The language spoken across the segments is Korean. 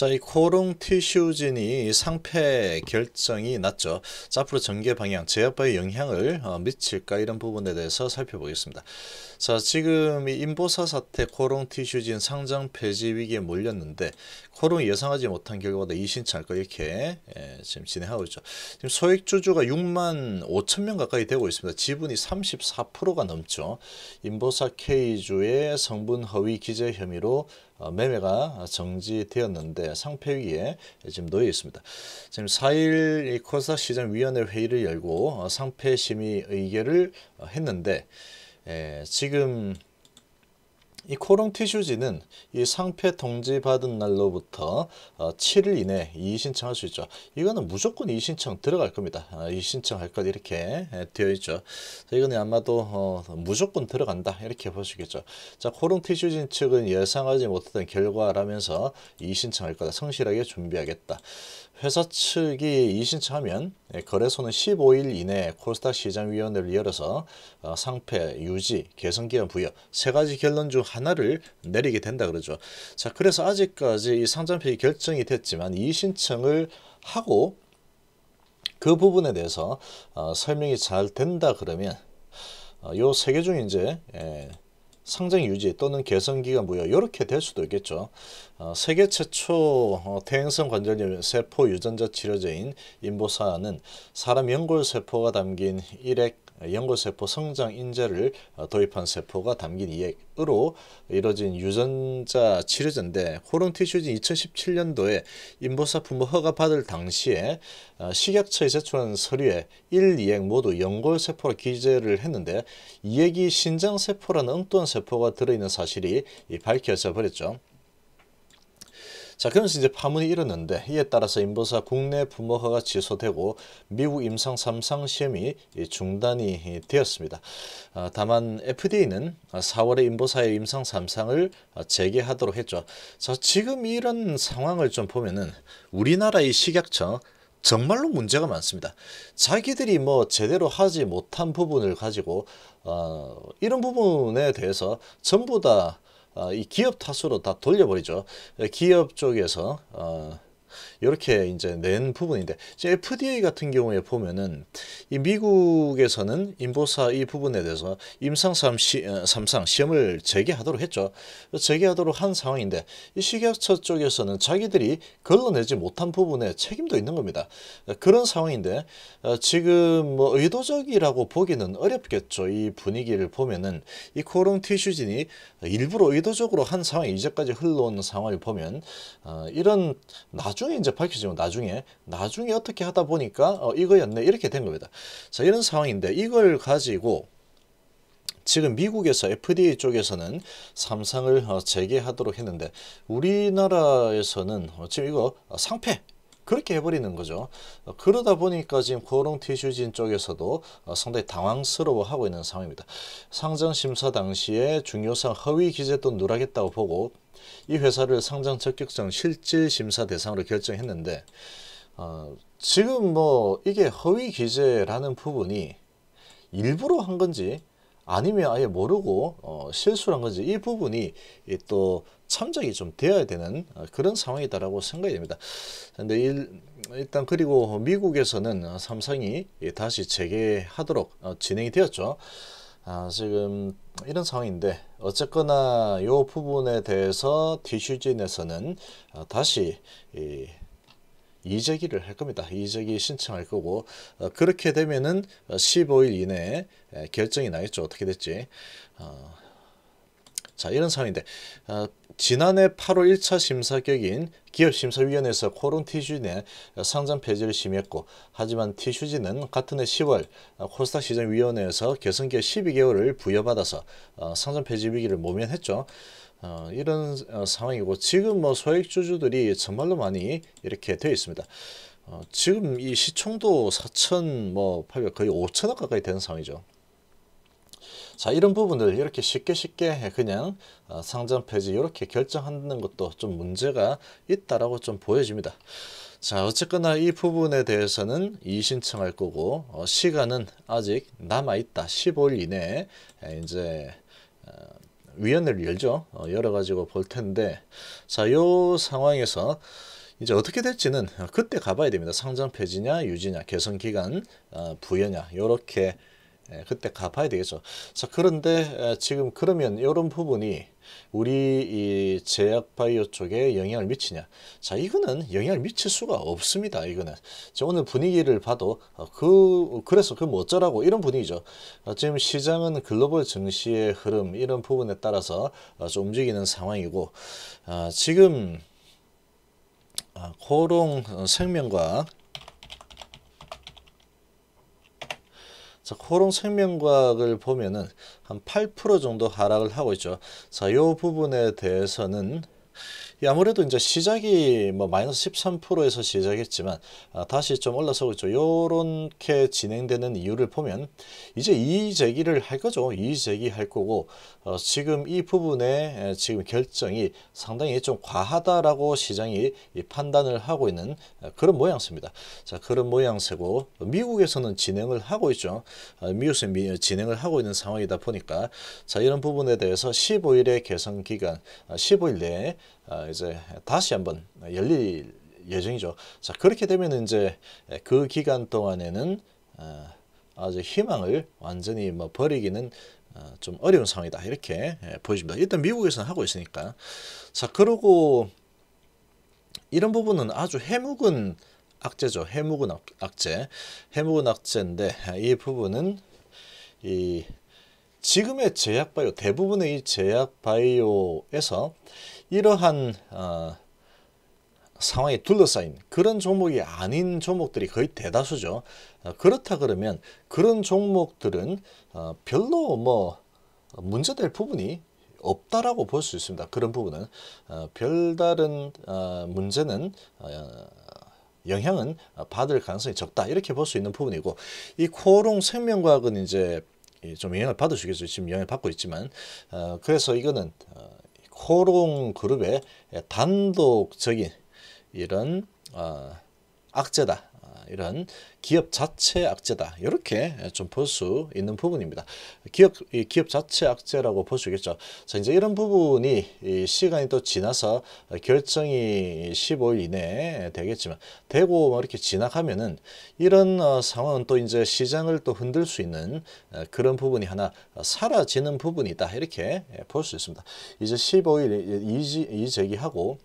자, 이 코롱 티슈진이 상패 결정이 났죠. 자, 앞으로 전개 방향, 제약바의 영향을 어, 미칠까 이런 부분에 대해서 살펴보겠습니다. 자, 지금 이 인보사 사태 코롱 티슈진 상장 폐지 위기에 몰렸는데 코롱이 예상하지 못한 결과다 이신창가 이렇게 예, 지금 진행하고 있죠. 지금 소액 주주가 6만 5천 명 가까이 되고 있습니다. 지분이 34%가 넘죠. 인보사 K주의 성분 허위 기재 혐의로 어, 매매가 정지되었는데 상패 위에 지금 놓여 있습니다. 지금 4일 코사 시장위원회 회의를 열고 어, 상패 심의 의결을 어, 했는데 예, 지금 이 코롱 티슈지는 이 상패 정지받은 날로부터 어, 7일 이내 이의신청할 수 있죠. 이거는 무조건 이의신청 들어갈 겁니다. 아, 이의신청할 것 이렇게 예, 되어 있죠. 이거는 아마도 어, 무조건 들어간다 이렇게 보시겠죠. 자 코롱 티슈진 측은 예상하지 못했던 결과라면서 이의신청할 거다. 성실하게 준비하겠다. 회사 측이 이 신청하면 예, 거래소는 15일 이내에 코스닥 시장위원회를 열어서 어, 상패, 유지, 개선기한 부여 세 가지 결론 중 하나를 내리게 된다 그러죠. 자 그래서 아직까지 이 상장폐기 결정이 됐지만 이 신청을 하고 그 부분에 대해서 어, 설명이 잘 된다 그러면 어, 요세 개 중 이제 예, 상장 유지 또는 개선기간 무효 이렇게 될 수도 있겠죠. 어, 세계 최초 어, 태행성 관절염 세포 유전자 치료제인 인보사는 사람 연골 세포가 담긴 일핵 연고세포 성장 인재를 어, 도입한 세포가 담긴 이액으로 이뤄진 유전자 치료제인데 호롱티슈진 2017년도에 인보사 품목 허가받을 당시에 어, 식약처에 제출한 서류에 1, 2액 모두 연골세포로 기재를 했는데 이액이 신장세포라는 엉뚱한 세포가 들어있는 사실이 밝혀져 버렸죠. 자, 그러면서 이제 파문이 일었는데 이에 따라서 인보사 국내 부모허가 취소되고 미국 임상 3상 시험이 중단이 되었습니다. 아, 다만 FDA는 4월에 인버사의 임상 3상을 재개하도록 했죠. 자, 지금 이런 상황을 좀 보면은 우리나라의 식약청 정말로 문제가 많습니다. 자기들이 뭐 제대로 하지 못한 부분을 가지고 어, 이런 부분에 대해서 전부 다 어, 이 기업 탓으로 다 돌려버리죠. 기업 쪽에서 어, 이렇게 이제 낸 부분인데 이제 FDA 같은 경우에 보면은 이 미국에서는 인보사 이 부분에 대해서 임상 시, 어, 삼상 시험을 재개하도록 했죠. 재개하도록 한 상황인데 이 식약처 쪽에서는 자기들이 걸러내지 못한 부분에 책임도 있는 겁니다. 그런 상황인데 어, 지금 뭐 의도적이라고 보기는 어렵겠죠. 이 분위기를 보면은 이 코롱 티슈진이 일부러 의도적으로 한 상황 이제까지 흘러온 상황을 보면 어, 이런 나중 나중에 이제 밝혀지면 나중에 나중에 어떻게 하다 보니까 어, 이거였네 이렇게 된 겁니다. 자 이런 상황인데 이걸 가지고 지금 미국에서 FDA 쪽에서는 삼상을 어, 재개하도록 했는데 우리나라에서는 어, 지금 이거 상패 그렇게 해버리는 거죠. 어, 그러다 보니까 지금 고롱 티슈진 쪽에서도 어, 상당히 당황스러워하고 있는 상황입니다. 상장심사 당시에 중요성 허위 기재 도 누락했다고 보고 이 회사를 상장 적격성 실질 심사 대상으로 결정했는데 어, 지금 뭐 이게 허위 기재라는 부분이 일부러 한 건지 아니면 아예 모르고 어, 실수를 한 건지 이 부분이 또 참작이 좀 되어야 되는 어, 그런 상황이다라고 생각이 됩니다. 근데 일, 일단 그리고 미국에서는 삼성이 다시 재개하도록 어, 진행이 되었죠. 아, 지금 이런 상황인데 어쨌거나 이 부분에 대해서 디슈진에서는 아, 다시 이 이재기를 할 겁니다. 이재기 신청할 거고 어, 그렇게 되면은 15일 어, 이내에 결정이 나겠죠. 어떻게 됐지. 어, 자 이런 상황인데 어, 지난해 8월 1차 심사격인 기업심사위원회에서 코론 티슈진의 상장 폐지를 심의했고 하지만 티슈진은 같은 해 10월 어, 코스닥 시장위원회에서 개선기업 12개월을 부여받아서 어, 상장 폐지 위기를 모면했죠. 어, 이런 어, 상황이고 지금 뭐 소액주주들이 정말로 많이 이렇게 되어 있습니다. 어, 지금 이 시총도 4천 뭐 800, 거의 5천억 가까이 되는 상황이죠. 자 이런 부분들 이렇게 쉽게 쉽게 그냥 어, 상장폐지 이렇게 결정하는 것도 좀 문제가 있다라고 좀 보여집니다. 자 어쨌거나 이 부분에 대해서는 이신청할 거고 어, 시간은 아직 남아있다 15일 이내에 이제 어, 위원회를 열죠 어, 열어가지고 볼 텐데 자요 상황에서 이제 어떻게 될지는 그때 가봐야 됩니다 상장 폐지냐 유지냐 개선 기간 어, 부여냐 요렇게 예, 그때 갚아야 되겠죠. 자, 그런데 지금 그러면 이런 부분이 우리 이 제약 바이오 쪽에 영향을 미치냐? 자, 이거는 영향을 미칠 수가 없습니다. 이거는. 자, 오늘 분위기를 봐도 어, 그 그래서 그 뭐 어쩌라고 이런 분위기죠. 어, 지금 시장은 글로벌 증시의 흐름 이런 부분에 따라서 어, 좀 움직이는 상황이고 지금 코롱 생명과 자, 호롱 생명과학을 보면은 한 8% 정도 하락을 하고 있죠. 자, 요 부분에 대해서는 예, 아무래도 이제 시작이 뭐 마이너스 13%에서 시작했지만 아, 다시 좀 올라서고 있죠. 이렇게 진행되는 이유를 보면 이제 이의 제기를 할 거죠. 이의 제기할 거고 어, 지금 이 부분에 지금 결정이 상당히 좀 과하다라고 시장이 판단을 하고 있는 아, 그런 모양새입니다. 자 그런 모양새고 미국에서는 진행을 하고 있죠. 아, 미국에서 진행을 하고 있는 상황이다 보니까 자 이런 부분에 대해서 15일의 개선 기간 15일 내에 이제 다시 한번 열릴 예정이죠. 자 그렇게 되면 이제 그 기간 동안에는 어, 아주 희망을 완전히 뭐 버리기는 어, 좀 어려운 상황이다 이렇게 예, 보여집니다. 일단 미국에서는 하고 있으니까 자 그러고 이런 부분은 아주 해묵은 악재죠. 해묵은 악재, 해묵은 악재인데 이 부분은 이 지금의 제약 바이오 대부분의 이 제약 바이오에서 이러한 어, 상황에 둘러싸인 그런 종목이 아닌 종목들이 거의 대다수죠. 어, 그렇다 그러면 그런 종목들은 어, 별로 뭐 문제될 부분이 없다라고 볼 수 있습니다. 그런 부분은 어, 별다른 어, 문제는 어, 영향은 받을 가능성이 적다 이렇게 볼 수 있는 부분이고 이코롱 생명과학은 이제 좀 영향을 받을 수겠죠 지금 영향을 받고 있지만 어, 그래서 이거는 어, 호롱 그룹의 단독적인 이런 어, 악재다 이런 기업 자체 악재다 이렇게 좀 볼 수 있는 부분입니다. 기업 이 기업 자체 악재라고 볼 수 있겠죠. 자 이제 이런 부분이 시간이 또 지나서 결정이 15일 이내에 되겠지만 되고 뭐 이렇게 지나가면은 이런 어, 상황은 또 이제 시장을 또 흔들 수 있는 어, 그런 부분이 하나 사라지는 부분이다 이렇게 볼 수 있습니다. 이제 15일 이, 이, 이 제기하고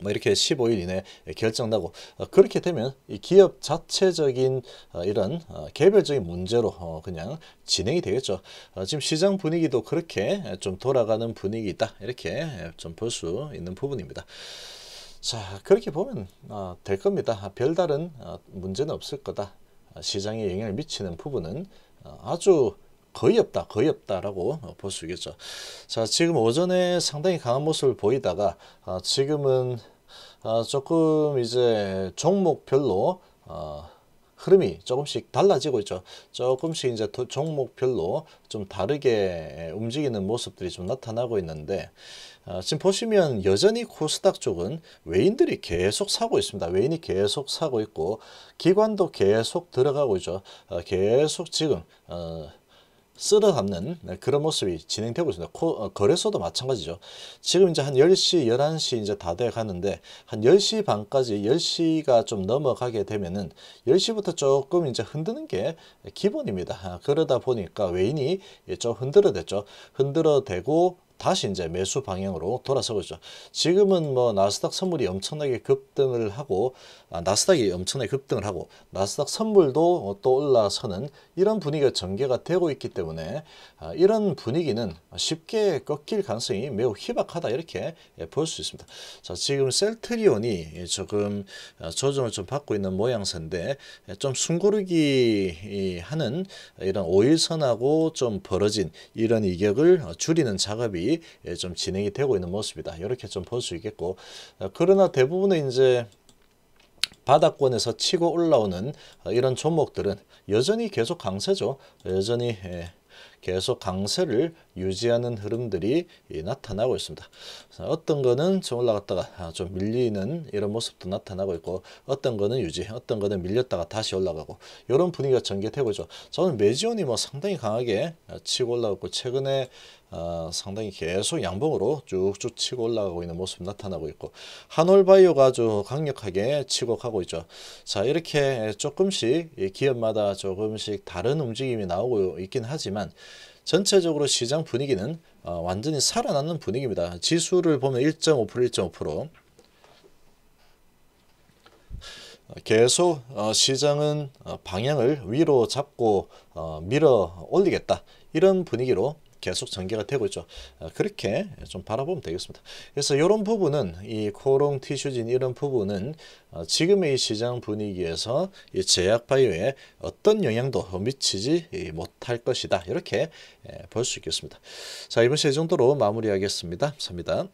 뭐 이렇게 15일 이내 에 결정나고 어, 그렇게 되면 이 기업 자체적인 어, 이런 어, 개별적인 문제로 그냥 진행이 되겠죠. 지금 시장 분위기도 그렇게 좀 돌아가는 분위기 있다 이렇게 좀 볼 수 있는 부분입니다. 자 그렇게 보면 될 겁니다. 별다른 문제는 없을 거다. 시장에 영향을 미치는 부분은 아주 거의 없다 거의 없다라고 볼 수 있겠죠 자 지금 오전에 상당히 강한 모습을 보이다가 지금은 어, 조금 이제 종목별로 어, 흐름이 조금씩 달라지고 있죠. 조금씩 이제 종목별로 좀 다르게 움직이는 모습들이 좀 나타나고 있는데 어, 지금 보시면 여전히 코스닥 쪽은 외인들이 계속 사고 있습니다. 외인이 계속 사고 있고 기관도 계속 들어가고 있죠. 어, 계속 지금 쓸어담는 네, 그런 모습이 진행되고 있습니다. 코, 어, 거래소도 마찬가지죠. 지금 이제 한 10시, 11시 이제 다 돼 가는데 한 10시 반까지 10시가 좀 넘어가게 되면은 10시부터 조금 이제 흔드는 게 기본입니다. 아, 그러다 보니까 외인이 좀 흔들어댔죠. 흔들어대고 다시 이제 매수 방향으로 돌아서고 있죠. 지금은 뭐 나스닥 선물이 엄청나게 급등을 하고 아, 나스닥이 엄청나게 급등을 하고 나스닥 선물도 또 올라서는 이런 분위기가 전개가 되고 있기 때문에 아, 이런 분위기는 쉽게 꺾일 가능성이 매우 희박하다 이렇게 예, 볼수 있습니다. 자 지금 셀트리온이 조금 아, 조정을 좀 받고 있는 모양새인데 예, 좀 숨고르기 하는 이런 오일선하고 좀 벌어진 이런 이격을 줄이는 작업이 예, 좀 진행이 되고 있는 모습이다. 이렇게 좀 볼 수 있겠고 어, 그러나 대부분의 이제 바닥권에서 치고 올라오는 어, 이런 종목들은 여전히 계속 강세죠. 여전히 예, 계속 강세를 유지하는 흐름들이 예, 나타나고 있습니다. 어떤 거는 좀 올라갔다가 아, 좀 밀리는 이런 모습도 나타나고 있고 어떤 거는 유지, 어떤 거는 밀렸다가 다시 올라가고 이런 분위기가 전개되고 있죠. 저는 매지온이 뭐 상당히 강하게 어, 치고 올라갔고 최근에 어, 상당히 계속 양봉으로 쭉쭉 치고 올라가고 있는 모습 나타나고 있고 한올바이오가 아주 강력하게 치고가고 있죠. 자 이렇게 조금씩 기업마다 조금씩 다른 움직임이 나오고 있긴 하지만 전체적으로 시장 분위기는 어, 완전히 살아나는 분위기입니다. 지수를 보면 1.5% 1.5% 어, 계속 어, 시장은 어, 방향을 위로 잡고 밀어 올리겠다 이런 분위기로 계속 전개가 되고 있죠. 어, 그렇게 좀 바라보면 되겠습니다. 그래서 이런 부분은 이 코롱, 티슈진 이런 부분은 어, 지금의 시장 분위기에서 이 제약바이오에 어떤 영향도 미치지 못할 것이다. 이렇게 예, 볼수 있겠습니다. 자 이번 시간 정도로 마무리하겠습니다. 감사합니다.